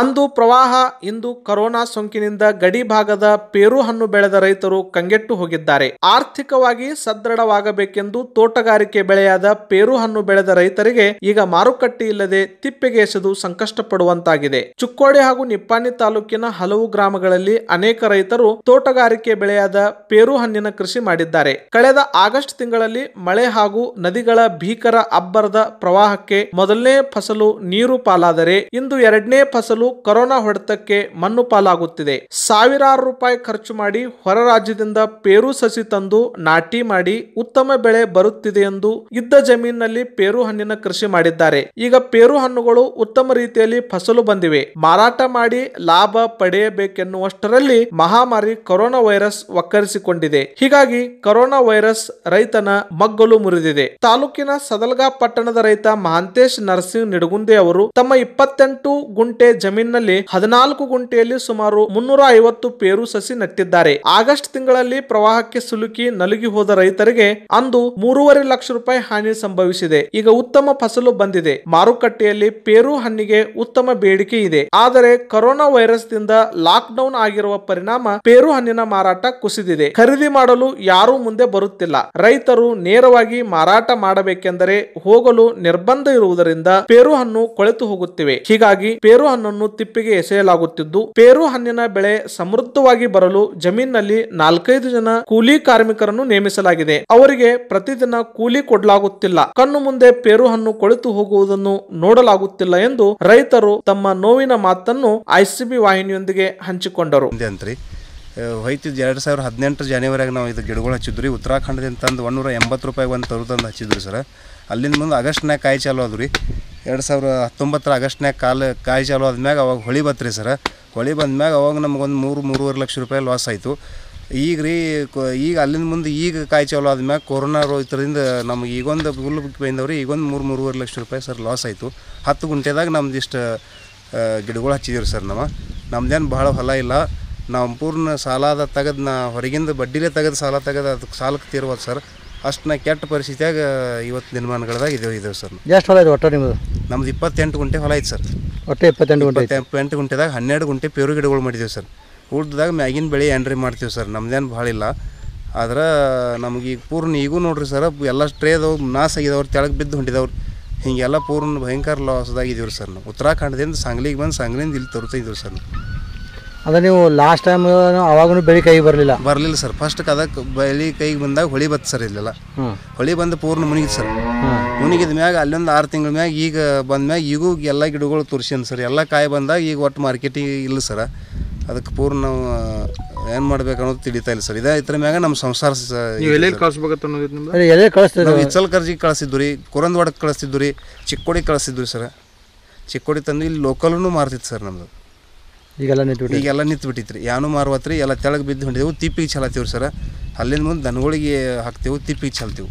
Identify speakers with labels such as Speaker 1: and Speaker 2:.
Speaker 1: ಅಂದು ಪ್ರವಾಹ ಇಂದು ಕರೋನಾ ಸೋಂಕಿನಿಂದ ಗಡಿ ಭಾಗದ ಪೇರು ಹಣ್ಣು ಬೆಳೆದ ರೈತರು ಕಂಗೆಟ್ಟು ಹೋಗಿದ್ದಾರೆ ಆರ್ಥಿಕವಾಗಿ ಸದೃಢವಾಗಬೇಕೆಂದು ತೋಟಗಾರಿಕೆ ಬೆಳೆಯಾದ ಪೇರು ಹಣ್ಣು ಬೆಳೆದ ರೈತರಿಗೆ ಈಗ ಮಾರುಕಟ್ಟೆ ಇಲ್ಲದೆ ತಿಪ್ಪೆಗೆ ಎಸೆದು ಸಂಕಷ್ಟಪಡುವಂತಾಗಿದೆ ಚುಕ್ಕೋಡಿ ಹಾಗೂ ನಿಪ್ಪಾಣಿ ತಾಲೂಕಿನ ಹಲವು ಗ್ರಾಮಗಳಲ್ಲಿ ಅನೇಕ ರೈತರು ತೋಟಗಾರಿಕೆ ಬೆಳೆಯಾದ ಪೇರು ಹಣ್ಣಿನ ಕೃಷಿ ಮಾಡಿದ್ದಾರೆ ಕಳೆದ ಆಗಸ್ಟ್ ತಿಂಗಳಲ್ಲಿ ಮಳೆ ಹಾಗೂ ನದಿಗಳ ಭೀಕರ ಅಬ್ಬರದ ಪ್ರವಾಹಕ್ಕೆ ಮೊದಲನೇ ಫಸಲು ನೀರು ಪಾಲಾದರೆ ಇಂದು ಎರಡನೇ ಫಸಲು ಕೊರೋನಾ ಹೊಡೆತಕ್ಕೆ ಮಣ್ಣು ಪಾಲಾಗುತ್ತಿದೆ ಸಾವಿರಾರು ರೂಪಾಯಿ ಖರ್ಚು ಮಾಡಿ ಹೊರ ರಾಜ್ಯದಿಂದ ಪೇರು ಸಸಿ ತಂದು ನಾಟಿ ಮಾಡಿ ಉತ್ತಮ ಬೆಳೆ ಬರುತ್ತಿದೆ ಎಂದು ಇದ್ದ ಜಮೀನಿನಲ್ಲಿ ಪೇರು ಹಣ್ಣಿನ ಕೃಷಿ ಮಾಡಿದ್ದಾರೆ ಈಗ ಪೇರು ಹಣ್ಣುಗಳು ಉತ್ತಮ ರೀತಿಯಲ್ಲಿ ಫಸಲು ಬಂದಿವೆ ಮಾರಾಟ ಮಾಡಿ ಲಾಭ ಪಡೆಯಬೇಕೆನ್ನುವಷ್ಟರಲ್ಲಿ ಮಹಾಮಾರಿ ಕೊರೋನಾ ವೈರಸ್ ಒಕ್ಕರಿಸಿಕೊಂಡಿದೆ ಹೀಗಾಗಿ ಕೊರೋನಾ ವೈರಸ್ ರೈತನ ಮಗ್ಗಲು ಮುರಿದಿದೆ ತಾಲೂಕಿನ ಸದಲ್ಗಾ ಪಟ್ಟಣದ ರೈತ ಮಹಾಂತೇಶ್ ನರಸಿಂಗ್ ನಿಡಗುಂದೆ ಅವರು ತಮ್ಮ ಇಪ್ಪತ್ತೆಂಟು ಗುಂಟೆ ಜಮೀನು ಜಮೀನಿನಲ್ಲಿ ಹದಿನಾಲ್ಕು ಗುಂಟೆಯಲ್ಲಿ ಸುಮಾರು ಮುನ್ನೂರ ಐವತ್ತು ಪೇರು ಸಸಿ ನೆಟ್ಟಿದ್ದಾರೆ ಆಗಸ್ಟ್ ತಿಂಗಳಲ್ಲಿ ಪ್ರವಾಹಕ್ಕೆ ಸಿಲುಕಿ ನಲುಗಿ ಹೋದ ರೈತರಿಗೆ ಅಂದು ಮೂರುವರೆ ಲಕ್ಷ ರೂಪಾಯಿ ಹಾನಿ ಸಂಭವಿಸಿದೆ ಈಗ ಉತ್ತಮ ಫಸಲು ಬಂದಿದೆ ಮಾರುಕಟ್ಟೆಯಲ್ಲಿ ಪೇರು ಹಣ್ಣಿಗೆ ಉತ್ತಮ ಬೇಡಿಕೆ ಇದೆ ಆದರೆ ಕೊರೋನಾ ವೈರಸ್ ದಿಂದ ಲಾಕ್ ಡೌನ್ ಆಗಿರುವ ಪರಿಣಾಮ ಪೇರು ಹಣ್ಣಿನ ಮಾರಾಟ ಕುಸಿದಿದೆ ಖರೀದಿ ಮಾಡಲು ಯಾರೂ ಮುಂದೆ ಬರುತ್ತಿಲ್ಲ ರೈತರು ನೇರವಾಗಿ ಮಾರಾಟ ಮಾಡಬೇಕೆಂದರೆ ಹೋಗಲು ನಿರ್ಬಂಧ ಇರುವುದರಿಂದ ಪೇರು ಹಣ್ಣು ಕೊಳೆತು ಹೋಗುತ್ತಿವೆ ಹೀಗಾಗಿ ಪೇರು ಹಣ್ಣನ್ನು ಹಣ್ಣುಗಳನ್ನು ತಿಪ್ಪಿಗೆ ಎಸೆಯಲಾಗುತ್ತಿದ್ದು ಪೇರು ಹಣ್ಣಿನ ಬೆಳೆ ಸಮೃದ್ಧವಾಗಿ ಬರಲು ಜಮೀನಿನಲ್ಲಿ ನಾಲ್ಕೈದು ಜನ ಕೂಲಿ ಕಾರ್ಮಿಕರನ್ನು ನೇಮಿಸಲಾಗಿದೆ ಅವರಿಗೆ ಪ್ರತಿದಿನ ಕೂಲಿ ಕೊಡಲಾಗುತ್ತಿಲ್ಲ ಕಣ್ಣು ಮುಂದೆ ಪೇರು ಹಣ್ಣು ಕೊಳೆತು ಹೋಗುವುದನ್ನು ನೋಡಲಾಗುತ್ತಿಲ್ಲ ಎಂದು ರೈತರು ತಮ್ಮ ನೋವಿನ ಮಾತನ್ನು ಐಸಿಬಿ ವಾಹಿನಿಯೊಂದಿಗೆ ಹಂಚಿಕೊಂಡರು
Speaker 2: ಹೋಯ್ತಿದ್ದು ಎರಡು ಸಾವಿರ ಹದಿನೆಂಟು ಜಾನ್ವರಿಯಾಗ ನಾವು ಇದು ಗಿಡಗಳು ಹಚ್ಚಿದ್ರಿ ಉತ್ತರಾಖಂಡದಿಂದ ತಂದು ಒಂದೂರ ಎಂಬತ್ತು ರೂಪಾಯಿ ಒಂದು ತರು ತಂದು ಹಚ್ಚಿದ್ರಿ ಸರ್ ಅಲ್ಲಿಂದ ಮುಂದೆ ಆಗಸ್ಟ್ನಾಗ ಕಾಯಿ ಚಾಲು ಅದ್ರಿ ಎರಡು ಸಾವಿರ ಹತ್ತೊಂಬತ್ತರ ಆಗಸ್ಟ್ನಾಗ ಕಾಲು ಕಾಯಿ ಚಾಲು ಆದ್ಮ್ಯಾಗ ಅವಾಗ ಹೊಳಿ ರೀ ಸರ್ ಹೊಳಿ ಬಂದ್ಮ್ಯಾಗ ಅವಾಗ ನಮಗೊಂದು ಮೂರು ಮೂರುವರೆ ಲಕ್ಷ ರೂಪಾಯಿ ಲಾಸ್ ಆಯಿತು ಈಗ ರೀ ಈಗ ಅಲ್ಲಿಂದ ಮುಂದೆ ಈಗ ಕಾಯಿ ಚಾಲು ಆದ್ಮ್ಯಾಗ ಕೊರೋನಾ ರೋಹಿತರಿಂದ ನಮ್ಗೆ ಈಗೊಂದು ಗುಲ್ಲು ಬಂದವ್ರಿ ಈಗೊಂದು ಮೂರು ಮೂರುವರೆ ಲಕ್ಷ ರೂಪಾಯಿ ಸರ್ ಲಾಸ್ ಆಯಿತು ಹತ್ತು ಗುಂಟೆದಾಗ ನಮ್ದು ಇಷ್ಟು ಗಿಡಗಳು ಹಚ್ಚಿದ್ದೀವಿ ಸರ್ ನಮ್ಮ ನಮ್ದೇನು ಬಹಳ ಹೊಲ ಇಲ್ಲ ನಾವು ಪೂರ್ಣ ಸಾಲದ ತೆಗೆದು ನಾ ಹೊರಗಿಂದ ಬಡ್ಡಿಲೇ ತೆಗೆದು ಸಾಲ ತೆಗೆದು ಅದಕ್ಕೆ ಸಾಲಕ್ಕೆ ತೀರ್ಬೋದು ಸರ್ ಅಷ್ಟು ನಾ ಕೆಟ್ಟ ಪರಿಸ್ಥಿತಿಯಾಗ ಇವತ್ತು ನಿರ್ಮಾಣಗಳದಾಗ ಇದಾವೆ ಇದೇವೆ ಸರ್ ಎಷ್ಟು ಹೊಲ ಇದೆ ಒಟ್ಟು ನಿಮ್ಮದು ನಮ್ದು ಇಪ್ಪತ್ತೆಂಟು ಗುಂಟೆ ಹೊಲ ಐತೆ ಸರ್ ಒಟ್ಟು ಇಪ್ಪತ್ತೆಂಟು ಗುಂಟೆ ಐತೆ ಇಪ್ಪತ್ತೆಂಟು ಗುಂಟೆದಾಗ ಹನ್ನೆರಡು ಗುಂಟೆ ಪೇರು ಗಿಡಗಳು ಮಾಡಿದ್ದೀವಿ ಸರ್ ಉಳ್ದಾಗ ಮ್ಯಾಗಿನ ಬೆಳೆ ಎಂಟ್ರಿ ಮಾಡ್ತೀವಿ ಸರ್ ನಮ್ದೇನು ಭಾಳ ಇಲ್ಲ ಆದ್ರೆ ನಮಗೆ ಪೂರ್ಣ ಈಗೂ ನೋಡ್ರಿ ಸರ್ ಎಲ್ಲ ಸ್ಟ್ರೇದವ್ರು ನಾಶ ಆಗಿದವ್ರು ತೆಳಗೆ ಬಿದ್ದು ಹೊಂಟಿದವ್ರು ಹೀಗೆಲ್ಲ ಪೂರ್ಣ ಭಯಂಕರ ಲಾಸ್ದಾಗಿದ್ದೀವಿ ಸರ್ ನಾವು ಉತ್ತರಾಖಂಡದಿಂದ ಸಂಗ್ಲಿಗೆ ಬಂದು ಸಂಗ್ಲಿಂದ ಇಲ್ಲಿ ತೋರಿಸ್ತಾ ಸರ್ ಅದೇ ನೀವು ಲಾಸ್ಟ್ ಟೈಮ್ ಅವಾಗೂ ಬೆಳಿ ಕೈಗೆ ಬರಲಿಲ್ಲ ಬರಲಿಲ್ಲ ಸರ್ ಫಸ್ಟ್ ಅದಕ್ಕೆ ಬೆಳಿ ಕೈಗೆ ಬಂದಾಗ ಹೊಳಿ ಬತ್ತು ಸರ್ ಇಲ್ಲೆಲ್ಲ ಹೊಳಿ ಬಂದು ಪೂರ್ಣ ಮುನಿಗಿತ್ತು ಸರ್ ಮುನಿಗಿದ ಮ್ಯಾಗ ಅಲ್ಲೊಂದು ಆರು ತಿಂಗಳ ಮ್ಯಾಗ ಈಗ ಬಂದ ಮ್ಯಾಗ ಈಗೂ ಎಲ್ಲ ಗಿಡಗಳು ತುರ್ಸಿನ್ ಸರ್ ಎಲ್ಲ ಕಾಯಿ ಬಂದಾಗ ಈಗ ಒಟ್ಟು ಮಾರ್ಕೆಟಿಗೆ ಇಲ್ಲ ಸರ ಅದಕ್ಕೆ ಪೂರ್ಣ ನಾವು ಏನು ಮಾಡ್ಬೇಕು ಅನ್ನೋದು ತಿಳಿತಾ ಇಲ್ಲ ಸರ್ ಇದೇ ಇದ್ರ ಮ್ಯಾಗ ನಮ್ಮ ಸಂಸಾರ ಇಚ್ಚಲ್ ಕರ್ಜಿಗೆ ಕಳಿಸಿದ್ದು ರೀ ಕುರಂದವಾಡಕ್ಕೆ ಕಳಿಸ್ತಿದ್ದು ರೀ ಚಿಕ್ಕೋಡಿ ಕಳಿಸ್ತಿದ್ದು ಸರ್ ಚಿಕ್ಕೋಡಿ ತಂದು ಇಲ್ಲಿ ಲೋಕಲ್ನು ಮಾರ್ತಿತ್ತು ಸರ್ ನಮ್ಮದು ಈಗೆಲ್ಲ ನಿಂತು ಈಗೆಲ್ಲ ನಿಂತು ಬಿಟ್ಟಿತ್ತು ರೀ ಯಾನು ಮಾರುವತ್ರಿ ಎಲ್ಲ ತೆಳಗೆ ಬಿದ್ದು ಹೊಂಡಿದೆವು ತಿಪ್ಪಿಗೆ ಚಲತ್ತೀವಿ ಸರ ಅಲ್ಲಿಂದ ಮುಂದೆ ದನಗಳಿಗೆ ಹಾಕ್ತೇವೆ ತಿಪ್ಪಿಗೆ ಚಲ್ತೀವಿ